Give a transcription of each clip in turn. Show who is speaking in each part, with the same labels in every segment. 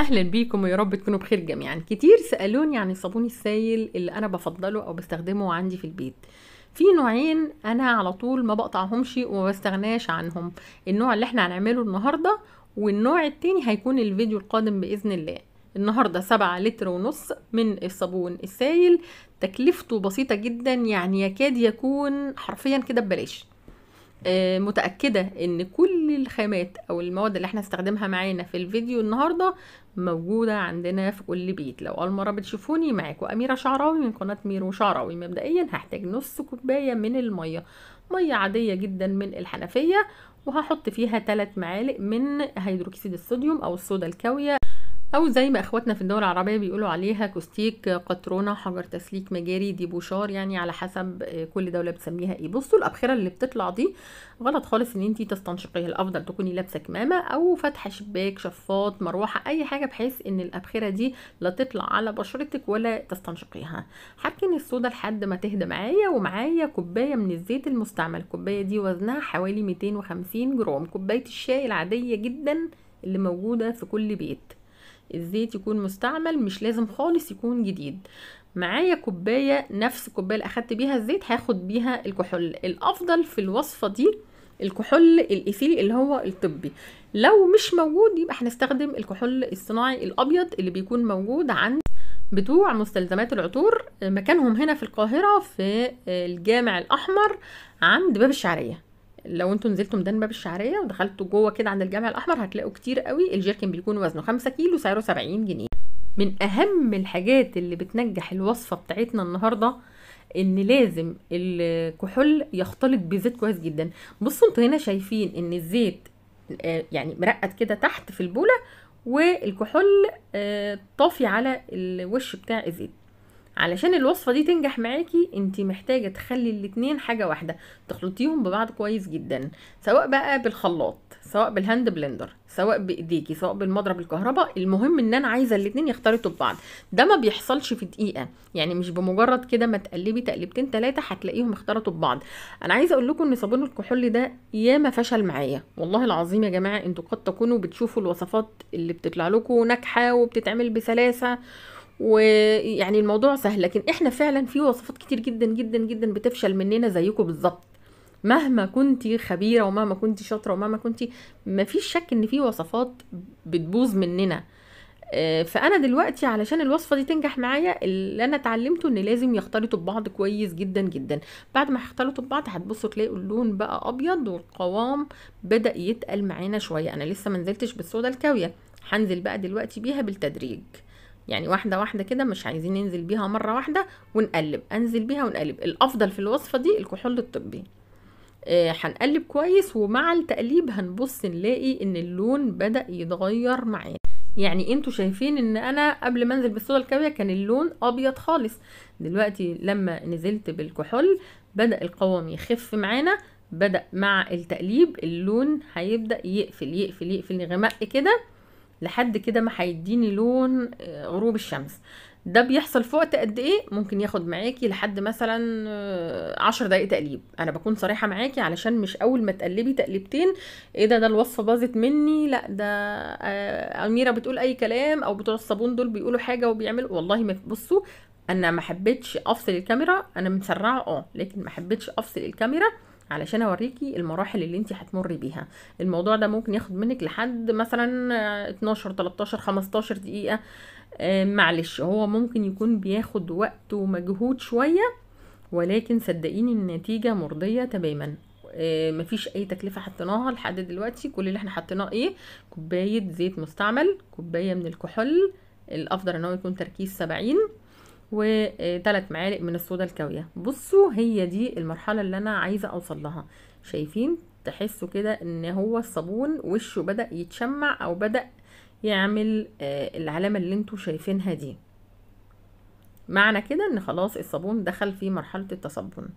Speaker 1: اهلا بيكم ويا رب تكونوا بخير جميعا يعني كتير سالوني عن الصابون السايل اللي انا بفضله او بستخدمه عندي في البيت في نوعين انا على طول ما بقطعهمش وما بستغناش عنهم النوع اللي احنا هنعمله النهارده والنوع التاني هيكون الفيديو القادم باذن الله النهاردة سبعة لتر ونص من الصابون السايل تكلفته بسيطة جدا يعني يكاد يكون حرفيا كده ببلاش آه، متأكدة ان كل الخامات او المواد اللي احنا هنستخدمها معانا في الفيديو النهاردة موجودة عندنا في كل بيت لو اول مرة بتشوفوني معاكم اميرة شعراوي من قناة ميرو شعراوي مبدئيا هحتاج نص كوباية من المية مية عادية جدا من الحنفية وهحط فيها ثلاث معالق من هيدروكسيد الصوديوم او الصودا الكاوية او زي ما اخواتنا في الدول العربيه بيقولوا عليها كوستيك قطرونه حجر تسليك مجاري ديبوشار يعني على حسب آه، كل دوله بتسميها ايه بصوا الابخره اللي بتطلع دي غلط خالص ان انتي تستنشقيها الافضل تكوني لابسه كمامه او فاتحه شباك شفاط مروحه اي حاجه بحيث ان الابخره دي لا تطلع على بشرتك ولا تستنشقيها هركن الصودا لحد ما تهدى معايا ومعايا كوبايه من الزيت المستعمل الكوبايه دي وزنها حوالي 250 جرام كوبايه الشاي العاديه جدا اللي موجوده في كل بيت الزيت يكون مستعمل مش لازم خالص يكون جديد معايا كوبايه نفس الكوبايه اللي اخدت بيها الزيت هاخد بيها الكحول الافضل في الوصفه دي الكحول الايثيلي اللي هو الطبي لو مش موجود يبقى هنستخدم الكحول الصناعي الابيض اللي بيكون موجود عند بتوع مستلزمات العطور مكانهم هنا في القاهره في الجامع الاحمر عند باب الشعريه لو انتوا نزلتوا ميدان باب الشعريه ودخلتوا جوه كده عند الجامع الاحمر هتلاقوا كتير قوي الجيركن بيكون وزنه 5 كيلو سعره 70 جنيه من اهم الحاجات اللي بتنجح الوصفه بتاعتنا النهارده ان لازم الكحول يختلط بزيت كويس جدا بصوا انتوا هنا شايفين ان الزيت آه، يعني مرقد كده تحت في البوله والكحول آه، طافي على الوش بتاع الزيت علشان الوصفة دي تنجح معاكي انت محتاجة تخلي الاتنين حاجة واحدة تخلطيهم ببعض كويس جدا سواء بقى بالخلاط سواء بالهاند بلندر سواء بايديكي سواء بالمضرب الكهرباء المهم ان انا عايزه الاثنين يختلطوا ببعض ده ما بيحصلش في دقيقه يعني مش بمجرد كده ما تقلبي تقلبتين ثلاثه هتلاقيهم اختلطوا ببعض انا عايزه اقول لكم ان صابون الكحول ده ياما فشل معايا والله العظيم يا جماعه انتوا قد تكونوا بتشوفوا الوصفات اللي بتطلع لكم ناجحه وبتتعمل بسلاسه ويعني الموضوع سهل لكن احنا فعلا في وصفات كتير جدا جدا جدا بتفشل مننا زيكم بالظبط مهما كنت خبيره ومهما كنت شاطره ومهما كنت مفيش شك ان في وصفات بتبوظ مننا آه، فانا دلوقتي علشان الوصفه دي تنجح معايا اللي انا اتعلمته ان لازم يختلطوا ببعض كويس جدا جدا بعد ما يختلطوا ببعض هتبصوا تلاقوا اللون بقى ابيض والقوام بدا يتقل معانا شويه انا لسه منزلتش بالصودا الكاويه هنزل بقى دلوقتي بيها بالتدريج يعني واحده واحده كده مش عايزين ننزل بيها مره واحده ونقلب انزل بيها ونقلب الافضل في الوصفه دي الكحول الطبي آه هنقلب كويس ومع التقليب هنبص نلاقي ان اللون بدا يتغير معانا يعني انتوا شايفين ان انا قبل ما انزل بالصودا الكاويه كان اللون ابيض خالص دلوقتي لما نزلت بالكحول بدا القوام يخف معانا بدا مع التقليب اللون هيبدا يقفل يقفل يقفل غمق كده لحد كده ما هيديني لون آه، غروب الشمس ده بيحصل في وقت قد ايه ممكن ياخد معاكي لحد مثلا آه، عشر دقايق تقليب انا بكون صريحه معاكي علشان مش اول ما تقلبي تقليبتين ايه ده ده الوصفه باظت مني لا ده آه، اميره بتقول اي كلام او بتوع الصابون دول بيقولوا حاجه وبيعملوا والله ما بصوا انا ما حبيتش افصل الكاميرا انا مسرعه اه لكن ما حبيتش افصل الكاميرا علشان اوريكي المراحل اللي انت هتمري بيها الموضوع ده ممكن ياخد منك لحد مثلا 12 13 15 دقيقه آه، معلش هو ممكن يكون بياخد وقت ومجهود شويه ولكن صدقيني النتيجه مرضيه تماما آه، مفيش اي تكلفه حطيناها لحد دلوقتي كل اللي احنا حطيناه ايه كوبايه زيت مستعمل كوبايه من الكحول الافضل ان هو يكون تركيز 70 وثلاث معالق من الصودا الكاويه بصوا هي دي المرحله اللي انا عايزه اوصل لها شايفين تحسوا كده ان هو الصابون وشه بدا يتشمع او بدا يعمل آه، العلامه اللي انتوا شايفينها دي معنى كده ان خلاص الصابون دخل في مرحله التصبن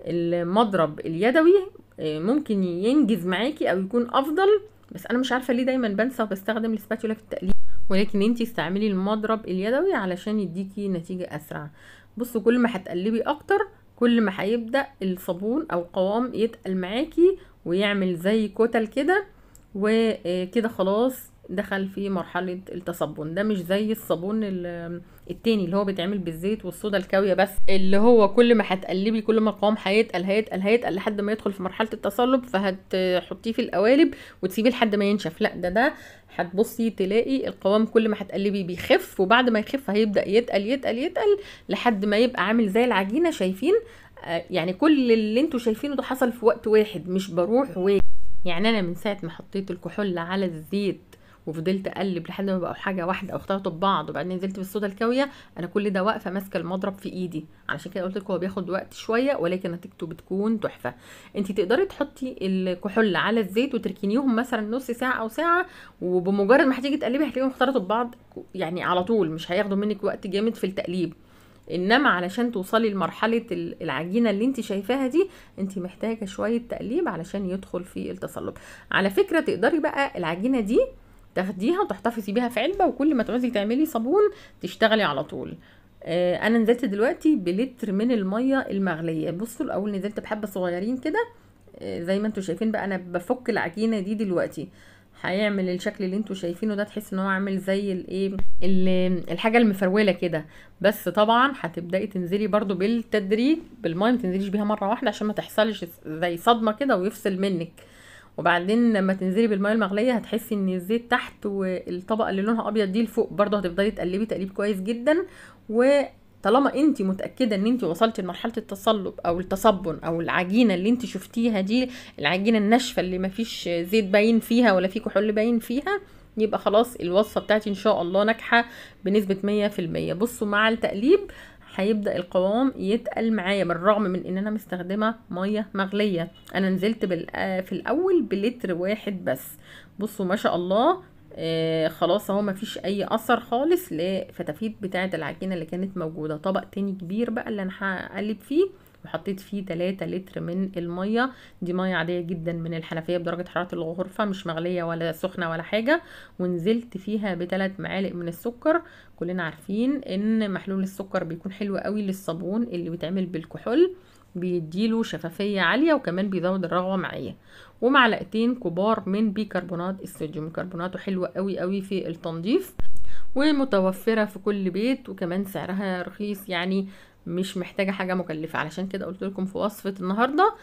Speaker 1: المضرب اليدوي آه، ممكن ينجز معاكي او يكون افضل بس انا مش عارفه ليه دايما بنسى وبستخدم السباتولا في التقليل ولكن انت استعملي المضرب اليدوي علشان يديكي نتيجة اسرع بصوا كل ما هتقلبي اكتر كل ما هيبدأ الصابون او قوام يتقل معاكي ويعمل زي كتل كده وكده آه، خلاص دخل في مرحلة التصبن ده مش زي الصابون التاني اللي هو بيتعمل بالزيت والصودا الكاوية بس اللي هو كل ما هتقلبي كل ما القوام هيتقل هيتقل هيتقل لحد ما يدخل في مرحلة التصلب فهتحطيه في القوالب وتسيبيه لحد ما ينشف لا ده ده هتبصي تلاقي القوام كل ما هتقلبي بيخف وبعد ما يخف هيبدأ يتقل يتقل يتقل لحد ما يبقى عامل زي العجينة شايفين آه، يعني كل اللي انتوا شايفينه ده حصل في وقت واحد مش بروح واجي يعني انا من ساعه ما حطيت الكحول على الزيت وفضلت اقلب لحد ما بقوا حاجه واحده واختلطوا ببعض وبعدين نزلت بالصودا الكاويه انا كل ده واقفه ماسكه المضرب في ايدي علشان كده قلت لكم هو بياخد وقت شويه ولكن نتيجته بتكون تحفه انت تقدري تحطي الكحول على الزيت وتركنيهم مثلا نص ساعه او ساعه وبمجرد ما هتيجي تقلبي هتلاقيهم اختلطوا ببعض يعني على طول مش هياخدوا منك وقت جامد في التقليب انما علشان توصلي لمرحله العجينه اللي انت شايفاها دي انت محتاجه شويه تقليب علشان يدخل في التصلب على فكره تقدري بقى العجينه دي تاخديها وتحتفظي بيها في علبه وكل ما تعوزي تعملي صابون تشتغلي على طول آه انا نزلت دلوقتي بلتر من الميه المغليه بصوا الاول نزلت بحبه صغيرين كده آه زي ما انتم شايفين بقى انا بفك العجينه دي دلوقتي هيعمل الشكل اللي انتوا شايفينه ده تحس ان هو عامل زي الايه الحاجه المفروله كده بس طبعا هتبداي تنزلي برده بالتدريج بالميه ما تنزليش بيها مره واحده عشان ما تحصلش زي صدمه كده ويفصل منك وبعدين لما تنزلي بالميه المغليه هتحسي ان الزيت تحت والطبقه اللي لونها ابيض دي لفوق برضه هتفضلي تقلبي تقليب كويس جدا وطالما انت متاكده ان انت وصلتي لمرحله التصلب او التصبن او العجينه اللي انت شفتيها دي العجينه الناشفه اللي مفيش زيت باين فيها ولا في كحول باين فيها يبقى خلاص الوصفه بتاعتي ان شاء الله ناجحه بنسبه 100% بصوا مع التقليب هيبدا القوام يتقل معايا بالرغم من ان انا مستخدمه ميه مغليه انا نزلت في الاول بلتر واحد بس بصوا ما شاء الله آه خلاص اهو مفيش اي اثر خالص للفتافيت بتاعه العجينه اللي كانت موجوده طبق تاني كبير بقى اللي انا هقلب فيه وحطيت فيه 3 لتر من الميه دي ميه عاديه جدا من الحنفيه بدرجه حراره الغرفه مش مغليه ولا سخنه ولا حاجه ونزلت فيها بثلاث معالق من السكر كلنا عارفين ان محلول السكر بيكون حلو قوي للصابون اللي بيتعمل بالكحول بيديله شفافية عالية وكمان بيزود الرغوة معايا ومعلقتين كبار من بيكربونات الصوديوم كربوناته حلوة قوي قوي في التنظيف ومتوفرة في كل بيت وكمان سعرها رخيص يعني مش محتاجة حاجة مكلفة علشان كده قلت لكم في وصفة النهاردة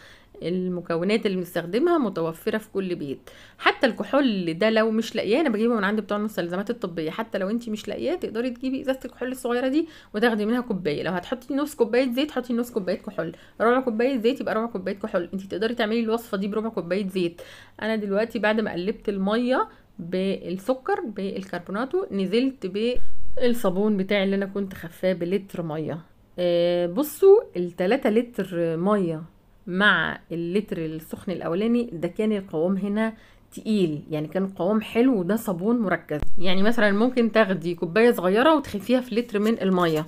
Speaker 1: المكونات اللي بنستخدمها متوفرة في كل بيت حتى الكحول ده لو مش لاقياه انا بجيبه من عند بتوع المستلزمات الطبية حتى لو انت مش لاقياه تقدري تجيبي ازازة الكحول الصغيرة دي وتاخدي منها كوباية لو هتحطي نص كوباية زيت حطي نص كوباية كحول ربع كوباية زيت يبقى ربع كوباية كحول انت تقدري تعملي الوصفة دي بربع كوباية زيت انا دلوقتي بعد ما قلبت المية بالسكر بالكربوناتو نزلت بالصابون بتاعي اللي انا كنت خفاه بلتر ميه آه، بصوا التلاتة لتر مية مع اللتر السخن الاولاني ده كان القوام هنا تقيل يعني كان القوام حلو وده صابون مركز يعني مثلا ممكن تاخدي كوبايه صغيره وتخفيها في لتر من الميه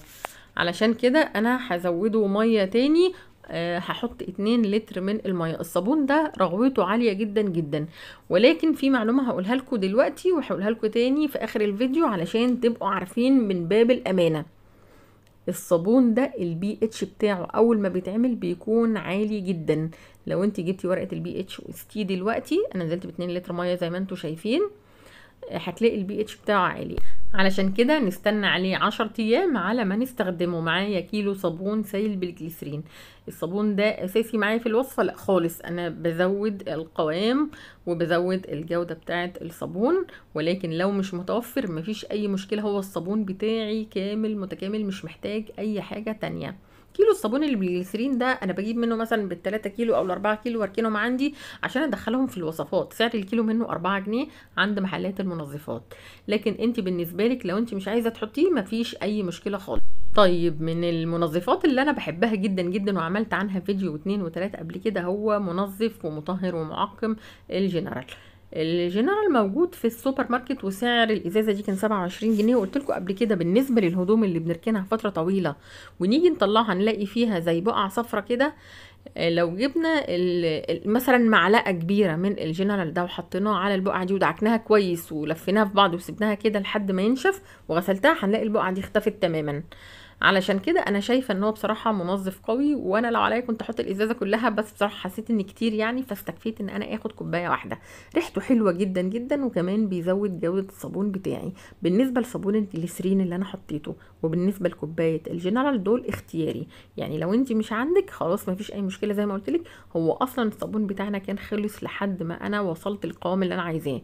Speaker 1: علشان كده انا هزوده ميه تاني أه هحط اتنين لتر من الميه الصابون ده رغوته عاليه جدا جدا ولكن في معلومه هقولها لكم دلوقتي وهقولها لكم تاني في اخر الفيديو علشان تبقوا عارفين من باب الامانه الصابون ده البي اتش بتاعه اول ما بيتعمل بيكون عالي جدا لو انت جبتي ورقه البي اتش وقستيه دلوقتي انا نزلت ب 2 لتر ميه زي ما انتم شايفين هتلاقي البي اتش بتاعه عالي علشان كده نستنى عليه عشر ايام على ما نستخدمه معايا كيلو صابون سائل بالجليسرين الصابون ده اساسي معايا في الوصفه لا خالص انا بزود القوام وبزود الجوده بتاعه الصابون ولكن لو مش متوفر مفيش اي مشكله هو الصابون بتاعي كامل متكامل مش محتاج اي حاجه تانية كيلو الصابون اللي بالجليسرين ده انا بجيب منه مثلا بال3 كيلو او ال4 كيلو واركنهم عندي عشان ادخلهم في الوصفات سعر الكيلو منه 4 جنيه عند محلات المنظفات لكن انت بالنسبه لك لو انت مش عايزه تحطيه مفيش اي مشكله خالص طيب من المنظفات اللي انا بحبها جدا جدا وعملت عنها فيديو واتنين وتلاتة قبل كده هو منظف ومطهر ومعقم الجنرال الجنرال موجود في السوبر ماركت وسعر الازازه دي كان 27 جنيه وقلت لكم قبل كده بالنسبه للهدوم اللي بنركنها فتره طويله ونيجي نطلعها نلاقي فيها زي بقع صفرة كده آه، لو جبنا مثلا معلقه كبيره من الجنرال ده وحطيناه على البقعه دي ودعكناها كويس ولفيناها في بعض وسبناها كده لحد ما ينشف وغسلتها هنلاقي البقعه دي اختفت تماما علشان كده انا شايفه ان هو بصراحه منظف قوي وانا لو عليا كنت احط الازازه كلها بس بصراحه حسيت ان كتير يعني فاستكفيت ان انا اخد كوبايه واحده ريحته حلوه جدا جدا وكمان بيزود جوده الصابون بتاعي بالنسبه لصابون الجليسرين اللي انا حطيته وبالنسبه لكوبايه الجنرال دول اختياري يعني لو انت مش عندك خلاص مفيش اي مشكله زي ما قلت لك هو اصلا الصابون بتاعنا كان خلص لحد ما انا وصلت القوام اللي انا عايزاه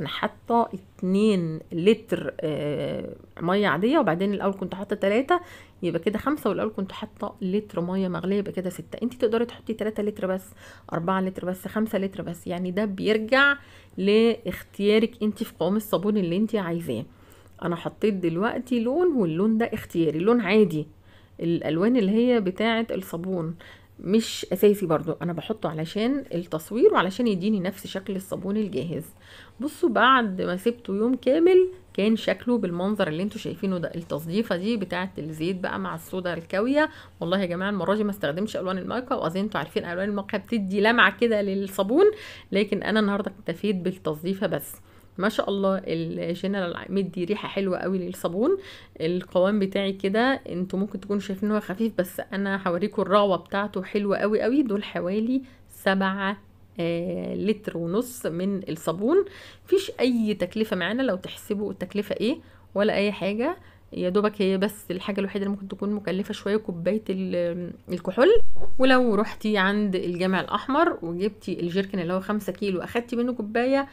Speaker 1: انا حاطه 2 لتر آه، ميه عاديه وبعدين الاول كنت حاطه 3 يبقى كده 5 والاول كنت حاطه لتر ميه مغليه يبقى كده 6 انت تقدري تحطي 3 لتر بس 4 لتر بس 5 لتر بس يعني ده بيرجع لاختيارك انت في قوام الصابون اللي انت عايزاه انا حطيت دلوقتي لون واللون ده اختياري لون عادي الالوان اللي هي بتاعه الصابون مش اساسي برضو انا بحطه علشان التصوير وعلشان يديني نفس شكل الصابون الجاهز بصوا بعد ما سبته يوم كامل كان شكله بالمنظر اللي انتوا شايفينه ده التصديفه دي بتاعه الزيت بقى مع الصودا الكاويه والله يا جماعه المره دي ما استخدمش الوان المايكا واظن انتوا عارفين الوان المايكا بتدي لمعه كده للصابون لكن انا النهارده اكتفيت بالتصديفه بس ما شاء الله الجنرال مدي ريحه حلوه قوي للصابون القوام بتاعي كده انتوا ممكن تكونوا شايفين هو خفيف بس انا هوريكم الرغوه بتاعته حلوه قوي قوي دول حوالي سبعة آه لتر ونص من الصابون مفيش اي تكلفه معانا لو تحسبوا التكلفه ايه ولا اي حاجه يا دوبك هي بس الحاجه الوحيده اللي ممكن تكون مكلفه شويه كوبايه الكحول ولو رحتي عند الجامع الاحمر وجبتي الجيركن اللي هو 5 كيلو اخدتي منه كوبايه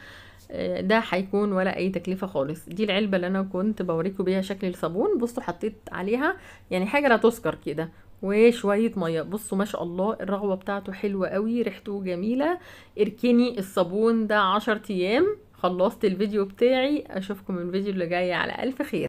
Speaker 1: آه، ده هيكون ولا اي تكلفه خالص دي العلبه اللي انا كنت بوريكم بيها شكل الصابون بصوا حطيت عليها يعني حاجه لا تذكر كده وشويه ميه بصوا ما شاء الله الرغوه بتاعته حلوه قوي ريحته جميله اركني الصابون ده 10 ايام خلصت الفيديو بتاعي اشوفكم الفيديو اللي جاي على الف خير